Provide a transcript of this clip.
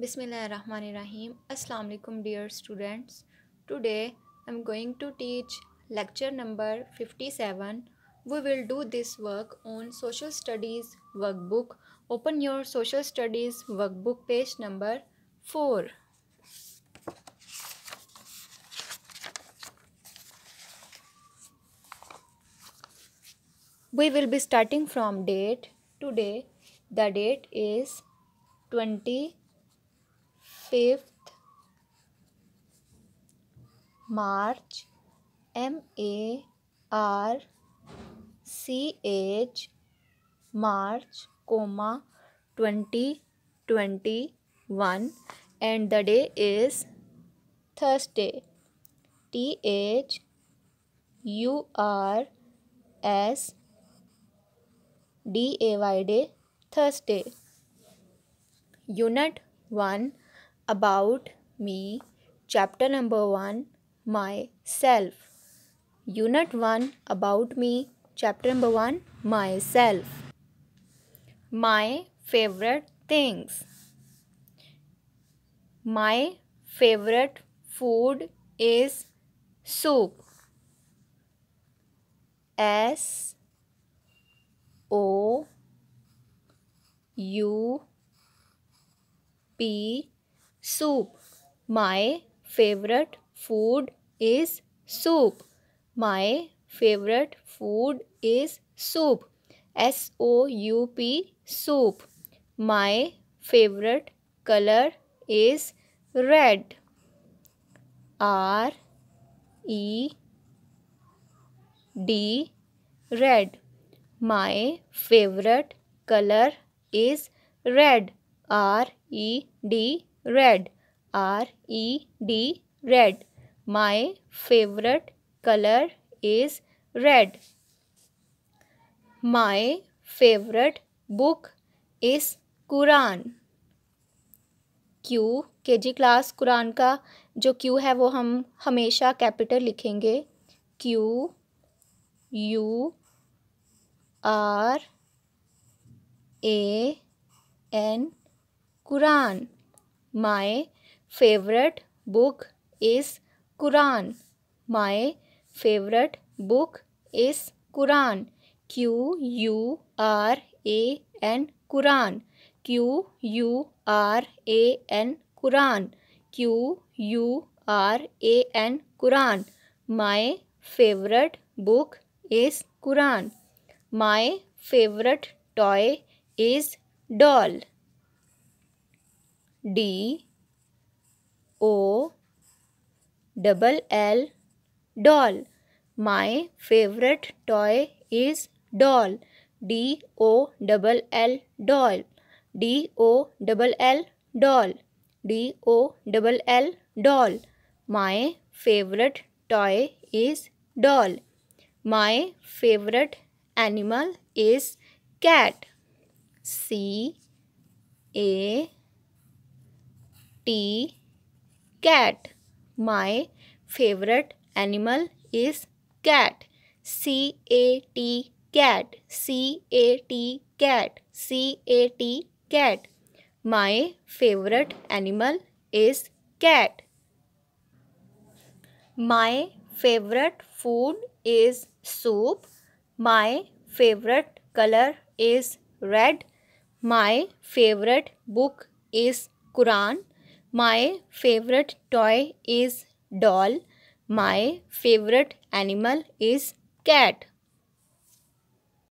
Bismillah ar-Rahmani Bismillahirrahmanirrahim. Assalamu alaikum dear students. Today I'm going to teach lecture number 57. We will do this work on social studies workbook. Open your social studies workbook page number 4. We will be starting from date. Today the date is 20 fifth March M A R C H March comma twenty twenty one and the day is Thursday T H U R S D A Y day Thursday unit one about me chapter number 1 myself unit 1 about me chapter number 1 myself my favorite things my favorite food is soup s o u p soup. My favorite food is soup. My favorite food is soup. S O U P soup. My favorite color is red. R E D red. My favorite color is red. R E D red R E D red my favourite colour is red my favourite book is Quran Q K G class Quran का जो Q है वो हम हमेशा capital लिखेंगे Q U R A N Quran my favourite book is Quran my favourite book is Quran Q U R A N Quran Q U R A N Quran Q U R A N Quran my favourite book is Quran my favourite toy is doll D O double L doll my favourite toy is doll D O double L doll D O double L doll D O double L doll my favourite toy is doll my favourite animal is cat C A T. Cat. My favorite animal is cat. C A T cat. C A T cat. C A T cat. My favorite animal is cat. My favorite food is soup. My favorite color is red. My favorite book is Quran. My favorite toy is doll. My favorite animal is cat.